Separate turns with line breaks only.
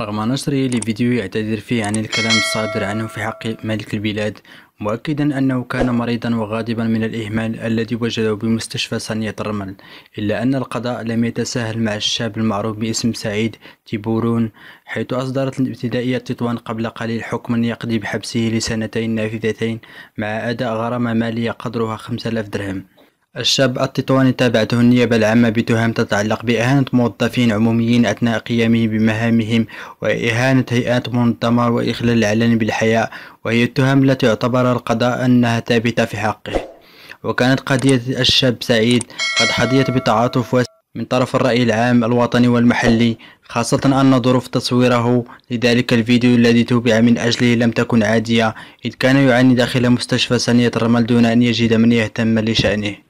رغم نشره لفيديو يعتذر فيه عن الكلام الصادر عنه في حق ملك البلاد مؤكدا أنه كان مريضا وغاضبا من الإهمال الذي وجده بمستشفى صنية الرمل إلا أن القضاء لم يتساهل مع الشاب المعروف باسم سعيد تيبورون حيث أصدرت الابتدائية تطوان قبل قليل حكما يقضي بحبسه لسنتين نافذتين مع أداء غرامة مالية قدرها 5000 درهم الشاب التطواني تابعته النيابة العامة بتهم تتعلق بإهانة موظفين عموميين أثناء قيامه بمهامهم وإهانة هيئات منظمة وإخلال العلن بالحياة وهي التهم التي اعتبر القضاء أنها ثابتة في حقه وكانت قضية الشاب سعيد قد حظيت بتعاطف واسع من طرف الرأي العام الوطني والمحلي خاصة أن ظروف تصويره لذلك الفيديو الذي توبع من أجله لم تكن عادية إذ كان يعاني داخل مستشفى سنية الرمل دون أن يجد من يهتم لشأنه